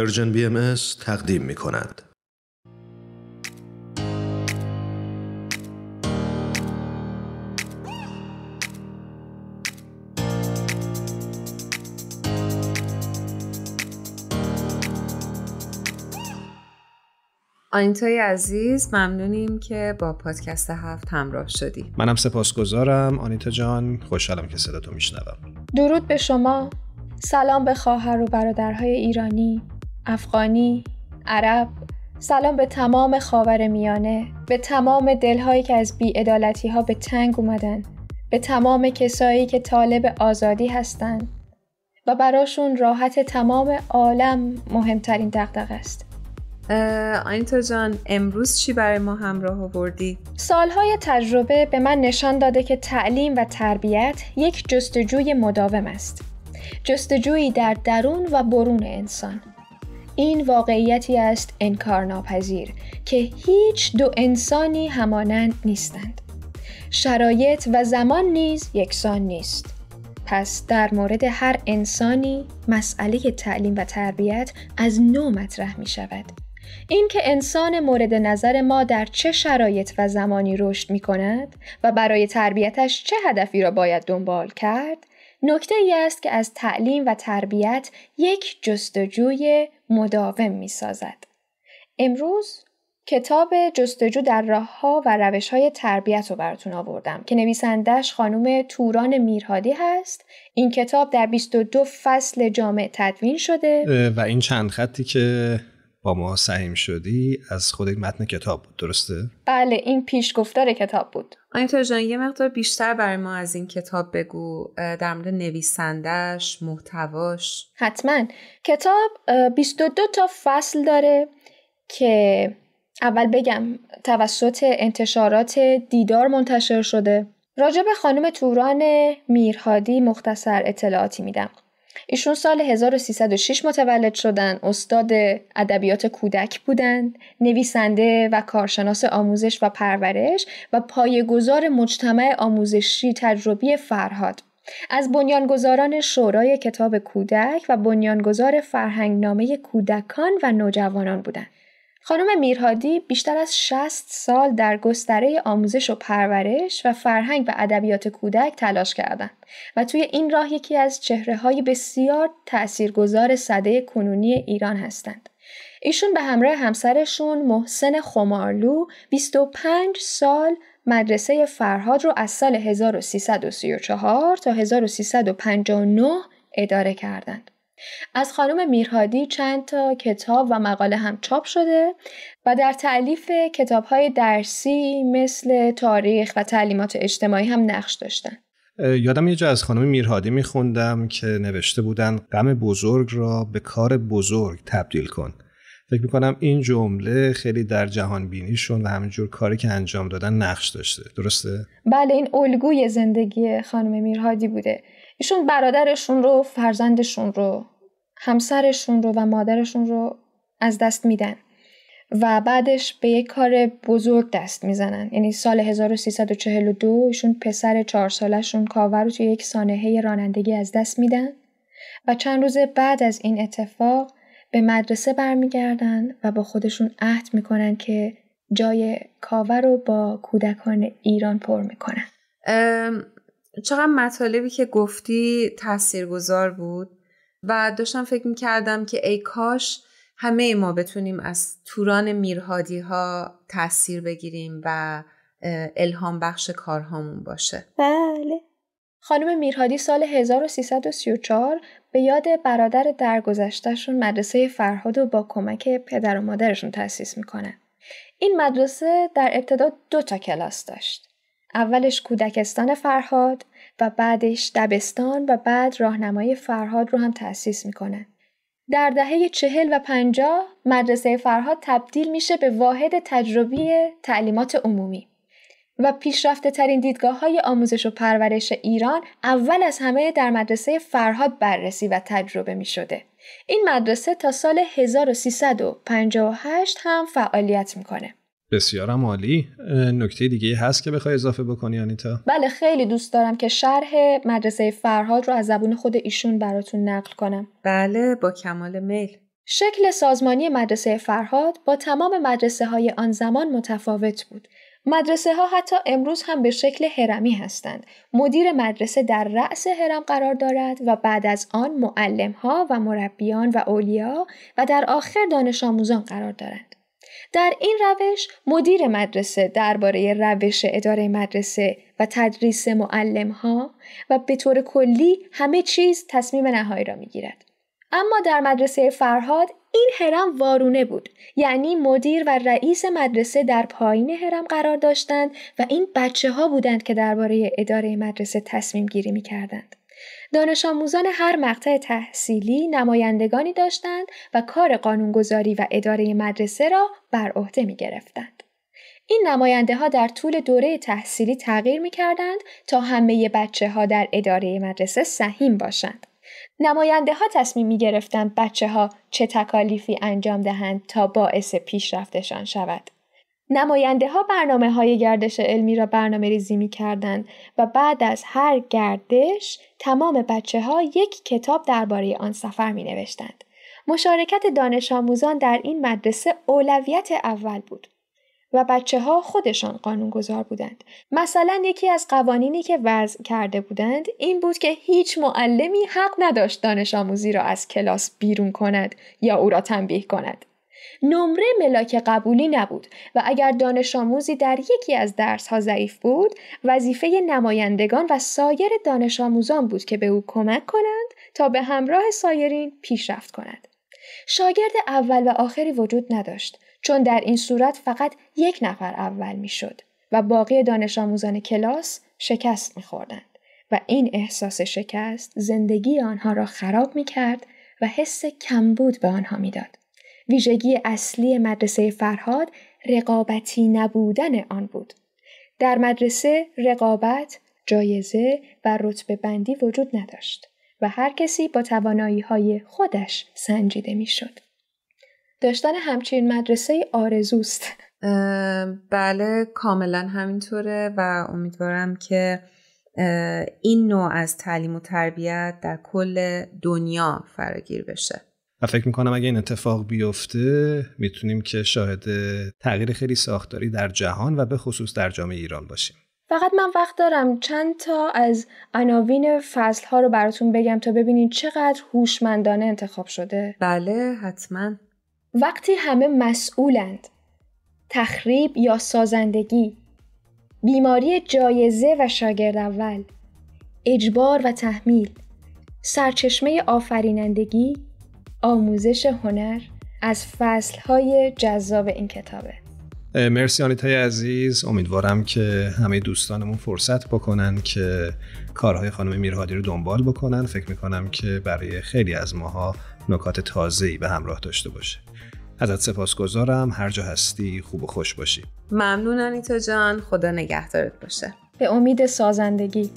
پرژن بی ام تقدیم می کند. آنیتای عزیز ممنونیم که با پادکست هفت همراه شدی منم سپاسگزارم آنیتا جان خوشحالم که صدا تو میشنوم درود به شما سلام به خواهر و برادرهای ایرانی افغانی، عرب، سلام به تمام خاور میانه، به تمام دلهایی که از بیعدالتی ها به تنگ اومدن، به تمام کسایی که طالب آزادی هستند و براشون راحت تمام عالم مهمترین دقدقه است. آینتا جان امروز چی برای ما همراه آوردی؟ سالهای تجربه به من نشان داده که تعلیم و تربیت یک جستجوی مداوم است. جستجویی در درون و برون انسان. این واقعیتی است انکارناپذیر که هیچ دو انسانی همانند نیستند. شرایط و زمان نیز یکسان نیست. پس در مورد هر انسانی مسئله تعلیم و تربیت از نو مطرح می شود. اینکه انسان مورد نظر ما در چه شرایط و زمانی رشد می کند و برای تربیتش چه هدفی را باید دنبال کرد نکته ای است که از تعلیم و تربیت یک جستجوی مداوم می سازد. امروز کتاب جستجو در راه ها و روش های تربیت رو براتون آوردم که نویسندش خانم توران میرهادی هست این کتاب در 22 فصل جامع تدوین شده و این چند خطی که با ما سعیم شدی از خود متن کتاب بود درسته؟ بله این پیشگفتار کتاب بود آنیتا جان یه مقدار بیشتر برای ما از این کتاب بگو در مورد نویسندش، محتواش حتما کتاب 22 تا فصل داره که اول بگم توسط انتشارات دیدار منتشر شده راجع به خانم توران میرهادی مختصر اطلاعاتی میدم ایشون سال 1306 متولد شدن، استاد ادبیات کودک بودند، نویسنده و کارشناس آموزش و پرورش و پایگزار مجتمع آموزشی تجربی فرهاد از بنیانگذاران شورای کتاب کودک و بنیانگذار فرهنگنامه کودکان و نوجوانان بودند. خانم میرهادی بیشتر از 60 سال در گستره آموزش و پرورش و فرهنگ و ادبیات کودک تلاش کردند و توی این راه یکی از چهره های بسیار تاثیرگذار صده کنونی ایران هستند. ایشون به همراه همسرشون محسن خمارلو 25 سال مدرسه فرهاد رو از سال 1334 تا 1359 اداره کردند. از خانم میرهادی چند تا کتاب و مقاله هم چاپ شده و در تعلیف های درسی مثل تاریخ و تعلیمات اجتماعی هم نقش داشتن. یادم یه جا از خانم میرهادی میخوندم که نوشته بودن غم بزرگ را به کار بزرگ تبدیل کن. فکر میکنم این جمله خیلی در جهان بینیشون و همینجور کاری که انجام دادن نقش داشته درسته؟ بله این الگوی زندگی خانم میرهادی بوده ایشون برادرشون رو فرزندشون رو همسرشون رو و مادرشون رو از دست میدن و بعدش به یک کار بزرگ دست میزنن یعنی سال 1342 ایشون پسر چهار سالشون کاور رو توی یک سانحه رانندگی از دست میدن و چند روز بعد از این اتفاق به مدرسه برمیگردن و با خودشون عهد میکنن که جای کاور رو با کودکان ایران پر میکنن چقدر مطالبی که گفتی تاثیرگذار بود و داشتم فکر می کردم که ای کاش همه ما بتونیم از توران میرهادی ها تاثیر بگیریم و الهام بخش کارهامون باشه بله خانم میرهادی سال 1334 به یاد برادر درگذشتهشون مدرسه فرهاد و با کمک پدر و مادرشون تأسیس میکنه. این مدرسه در ابتدا دو تا کلاس داشت. اولش کودکستان فرهاد و بعدش دبستان و بعد راهنمای فرهاد رو هم تأسیس میکنن. در دهه چهل و پنجاه مدرسه فرهاد تبدیل میشه به واحد تجربی تعلیمات عمومی و پیشرفته ترین دیدگاه های آموزش و پرورش ایران اول از همه در مدرسه فرهاد بررسی و تجربه می شده. این مدرسه تا سال 1358 هم فعالیت میکنه. بسیارم عالی نکته دیگه هست که بخوای اضافه بکنی آنیتا بله خیلی دوست دارم که شرح مدرسه فرهاد رو از زبون خود ایشون براتون نقل کنم بله با کمال میل شکل سازمانی مدرسه فرهاد با تمام مدرسه های آن زمان متفاوت بود مدرسه ها حتی امروز هم به شکل هرمی هستند. مدیر مدرسه در رأس هرم قرار دارد و بعد از آن معلم ها و مربیان و اولیا و در آخر دانش آموزان قرار دارند. در این روش مدیر مدرسه درباره روش اداره مدرسه و تدریس معلم ها و به طور کلی همه چیز تصمیم نهایی را می گیرد. اما در مدرسه فرهاد این هرم وارونه بود یعنی مدیر و رئیس مدرسه در پایین هرم قرار داشتند و این بچه ها بودند که درباره اداره مدرسه تصمیم گیری می کردند. دانش آموزان هر مقطع تحصیلی نمایندگانی داشتند و کار قانونگذاری و اداره مدرسه را بر عهده می گرفتند. این نماینده ها در طول دوره تحصیلی تغییر می کردند تا همه بچه ها در اداره مدرسه سهیم باشند. نماینده ها تصمیم می گرفتند بچه ها چه تکالیفی انجام دهند تا باعث پیشرفتشان شود. نماینده ها برنامه های گردش علمی را برنامه ریزی می کردند و بعد از هر گردش تمام بچه ها یک کتاب درباره آن سفر می نوشتند. مشارکت دانش آموزان در این مدرسه اولویت اول بود. و بچه ها خودشان گذار بودند. مثلا یکی از قوانینی که وضع کرده بودند این بود که هیچ معلمی حق نداشت دانش آموزی را از کلاس بیرون کند یا او را تنبیه کند. نمره ملاک قبولی نبود و اگر دانش آموزی در یکی از درس ها ضعیف بود وظیفه نمایندگان و سایر دانش آموزان بود که به او کمک کنند تا به همراه سایرین پیشرفت کند. شاگرد اول و آخری وجود نداشت چون در این صورت فقط یک نفر اول میشد و باقی دانش آموزان کلاس شکست میخوردند و این احساس شکست زندگی آنها را خراب میکرد و حس کمبود به آنها میداد ویژگی اصلی مدرسه فرهاد رقابتی نبودن آن بود در مدرسه رقابت جایزه و رتبه بندی وجود نداشت و هر کسی با توانایی های خودش سنجیده میشد. داشتن همچین مدرسه آرزوست. بله کاملا همینطوره و امیدوارم که این نوع از تعلیم و تربیت در کل دنیا فراگیر بشه و فکر میکنم اگه این اتفاق بیفته میتونیم که شاهد تغییر خیلی ساختاری در جهان و به خصوص در جامعه ایران باشیم فقط من وقت دارم چند تا از عناوین فصل ها رو براتون بگم تا ببینید چقدر هوشمندانه انتخاب شده. بله حتما. وقتی همه مسئولند. تخریب یا سازندگی. بیماری جایزه و شاگرد اول. اجبار و تحمیل. سرچشمه آفرینندگی. آموزش هنر از فصل های جذاب این کتابه. مرسی آنیتای عزیز امیدوارم که همه دوستانمون فرصت بکنن که کارهای خانم میرهادی رو دنبال بکنن فکر میکنم که برای خیلی از ماها نکات تازه‌ای به همراه داشته باشه ازت سپاسگزارم هر جا هستی خوب و خوش باشی ممنون آنیتا جان خدا نگهدارت باشه به امید سازندگی